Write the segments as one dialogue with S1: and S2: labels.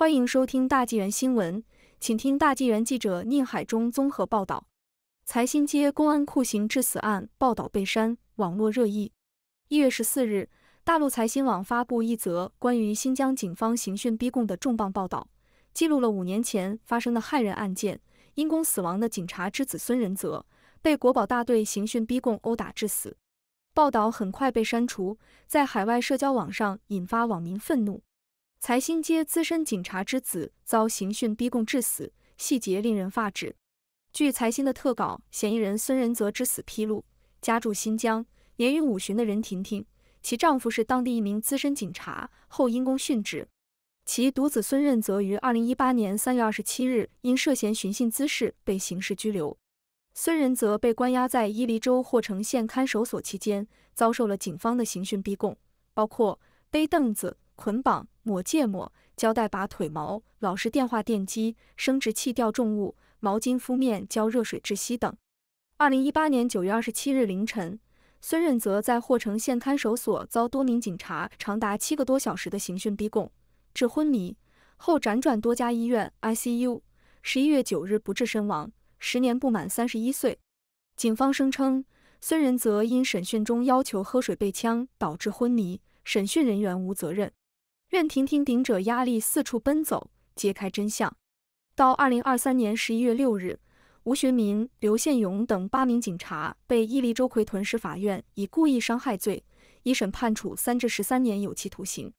S1: 欢迎收听《大纪元新闻》，请听大纪元记者宁海中综合报道：财新街公安酷刑致死案报道被删，网络热议。一月十四日，大陆财新网发布一则关于新疆警方刑讯逼供的重磅报道，记录了五年前发生的害人案件，因公死亡的警察之子孙仁泽被国保大队刑讯逼供、殴打致死。报道很快被删除，在海外社交网上引发网民愤怒。财新街资深警察之子遭刑讯逼供致死，细节令人发指。据财新的特稿，嫌疑人孙仁泽之死披露：家住新疆、年逾五旬的任婷婷，其丈夫是当地一名资深警察，后因公殉职。其独子孙任泽于2018年3月27日因涉嫌寻衅滋事被刑事拘留。孙仁泽被关押在伊犁州霍城县看守所期间，遭受了警方的刑讯逼供，包括背凳子。捆绑、抹芥末、胶带拔腿毛、老式电话电击、生殖器吊重物、毛巾敷面、浇热水窒息等。二零一八年九月二十七日凌晨，孙任泽在霍城县看守所遭多名警察长达七个多小时的刑讯逼供，致昏迷后辗转多家医院 ICU，十一月九日不治身亡，时年不满三十一岁。警方声称，孙仁泽因审讯中要求喝水、被枪导致昏迷，审讯人员无责任。任婷婷顶着压力四处奔走，揭开真相。到二零二三年十一月六日，吴学明、刘宪勇等八名警察被伊犁州奎屯市法院以故意伤害罪，一审判处三至十三年有期徒刑。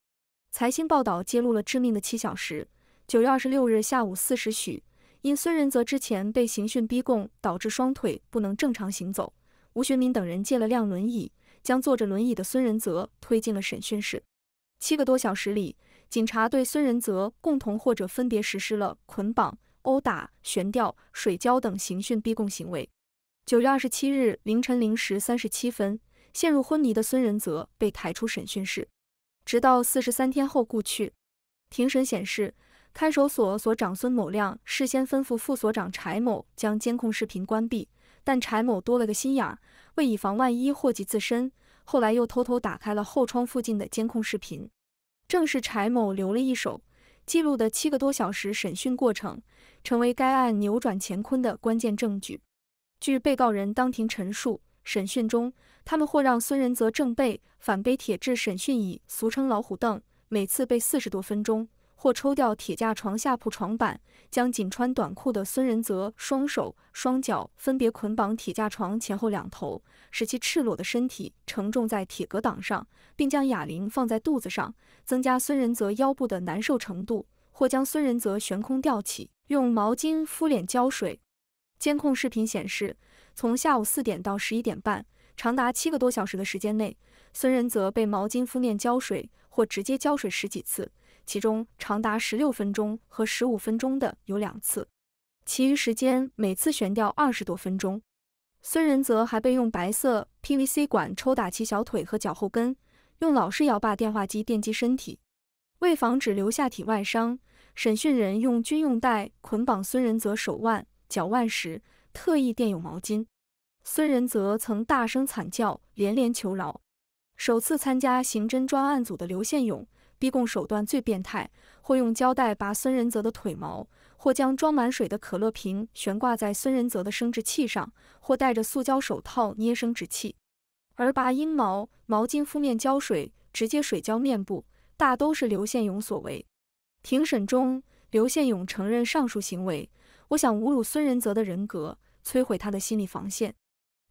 S1: 财新报道揭露了致命的七小时。九月二十六日下午四时许，因孙仁泽之前被刑讯逼供，导致双腿不能正常行走，吴学明等人借了辆轮椅，将坐着轮椅的孙仁泽推进了审讯室。七个多小时里，警察对孙仁泽共同或者分别实施了捆绑、殴打、悬吊、水浇等刑讯逼供行为。九月二十七日凌晨零时三十七分，陷入昏迷的孙仁泽被抬出审讯室，直到四十三天后故去。庭审显示，看守所所长孙某亮事先吩咐副所长柴某将监控视频关闭，但柴某多了个心眼儿，为以防万一祸及自身，后来又偷偷打开了后窗附近的监控视频。正是柴某留了一手，记录的七个多小时审讯过程，成为该案扭转乾坤的关键证据。据被告人当庭陈述，审讯中，他们或让孙仁泽正背、反背铁质审讯椅，俗称老虎凳，每次背四十多分钟。或抽掉铁架床下铺床板，将仅穿短裤的孙仁泽双手双脚分别捆绑铁架床前后两头，使其赤裸的身体承重在铁格挡上，并将哑铃放在肚子上，增加孙仁泽腰部的难受程度；或将孙仁泽悬空吊起，用毛巾敷脸浇水。监控视频显示，从下午四点到十一点半，长达七个多小时的时间内，孙仁泽被毛巾敷面浇水或直接浇水十几次。其中长达十六分钟和十五分钟的有两次，其余时间每次悬吊二十多分钟。孙仁泽还被用白色 PVC 管抽打其小腿和脚后跟，用老式摇把电话机电击身体。为防止留下体外伤，审讯人用军用带捆绑孙仁泽手腕、脚腕时，特意垫有毛巾。孙仁泽曾大声惨叫，连连求饶。首次参加刑侦专案组的刘宪勇。逼供手段最变态，或用胶带拔孙仁泽的腿毛，或将装满水的可乐瓶悬挂在孙仁泽的生殖器上，或戴着塑胶手套捏生殖器，而拔阴毛、毛巾敷面、胶水直接水浇面部，大都是刘宪勇所为。庭审中，刘宪勇承认上述行为。我想侮辱孙仁泽的人格，摧毁他的心理防线。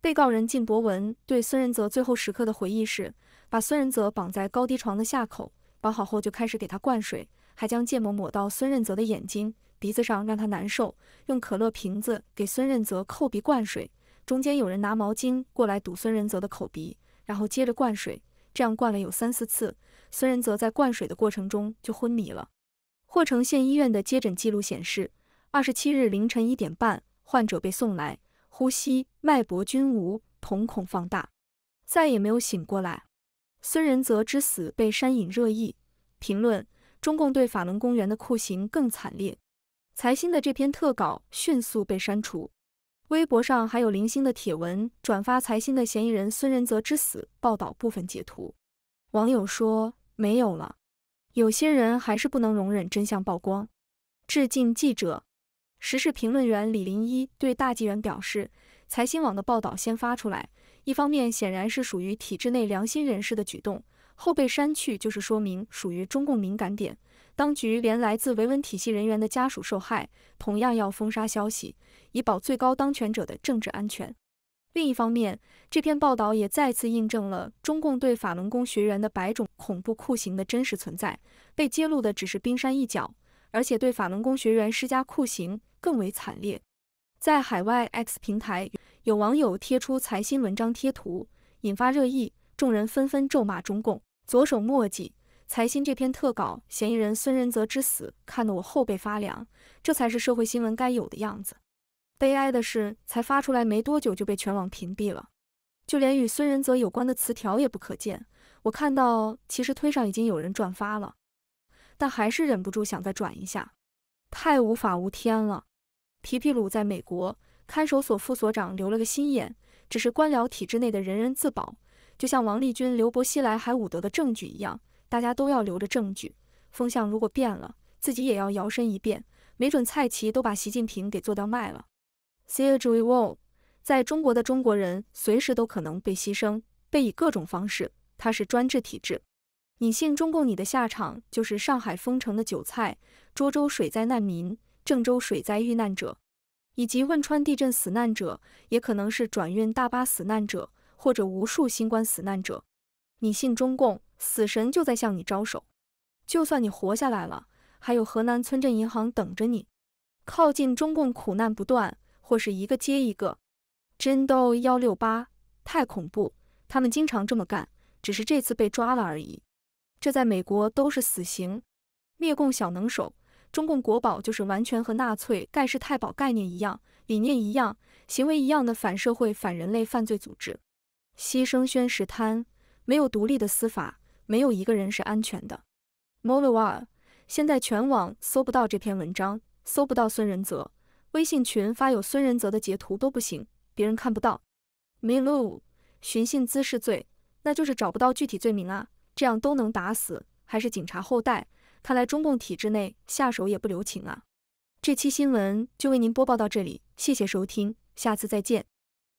S1: 被告人靳博文对孙仁泽最后时刻的回忆是：把孙仁泽绑在高低床的下口。绑好后就开始给他灌水，还将芥末抹到孙任泽的眼睛、鼻子上，让他难受。用可乐瓶子给孙任泽扣鼻灌水，中间有人拿毛巾过来堵孙任泽的口鼻，然后接着灌水，这样灌了有三四次。孙任泽在灌水的过程中就昏迷了。霍城县医院的接诊记录显示，二十七日凌晨一点半，患者被送来，呼吸、脉搏均无，瞳孔放大，再也没有醒过来。孙仁泽之死被删引热议，评论：中共对法轮功员的酷刑更惨烈。财新的这篇特稿迅速被删除，微博上还有零星的帖文转发财新的嫌疑人孙仁泽之死报道部分截图。网友说没有了，有些人还是不能容忍真相曝光。致敬记者，时事评论员李林一对大纪元表示，财新网的报道先发出来。一方面显然是属于体制内良心人士的举动，后被删去，就是说明属于中共敏感点，当局连来自维稳体系人员的家属受害，同样要封杀消息，以保最高当权者的政治安全。另一方面，这篇报道也再次印证了中共对法轮功学员的百种恐怖酷刑的真实存在，被揭露的只是冰山一角，而且对法轮功学员施加酷刑更为惨烈，在海外 X 平台。有网友贴出财新文章贴图，引发热议，众人纷纷咒骂中共左手墨迹。财新这篇特稿，嫌疑人孙仁泽之死，看得我后背发凉。这才是社会新闻该有的样子。悲哀的是，才发出来没多久就被全网屏蔽了，就连与孙仁泽有关的词条也不可见。我看到其实推上已经有人转发了，但还是忍不住想再转一下，太无法无天了。皮皮鲁在美国。看守所副所长留了个心眼，只是官僚体制内的人人自保，就像王立军、刘伯希来海伍德的证据一样，大家都要留着证据。风向如果变了，自己也要摇身一变，没准蔡奇都把习近平给做掉卖了。See a u r y o 在中国的中国人随时都可能被牺牲，被以各种方式。他是专制体制，你信中共，你的下场就是上海封城的韭菜、涿州水灾难民、郑州水灾遇难者。以及汶川地震死难者，也可能是转运大巴死难者，或者无数新冠死难者。你信中共，死神就在向你招手。就算你活下来了，还有河南村镇银行等着你。靠近中共，苦难不断，或是一个接一个。真都幺六八，太恐怖！他们经常这么干，只是这次被抓了而已。这在美国都是死刑。灭共小能手。中共国宝就是完全和纳粹盖世太保概念一样，理念一样，行为一样的反社会、反人类犯罪组织。牺牲宣誓贪，没有独立的司法，没有一个人是安全的。m o l i v a 现在全网搜不到这篇文章，搜不到孙仁泽，微信群发有孙仁泽的截图都不行，别人看不到。m i l u 寻衅滋事罪，那就是找不到具体罪名啊，这样都能打死，还是警察后代？看来中共体制内下手也不留情啊！这期新闻就为您播报到这里，谢谢收听，下次再见。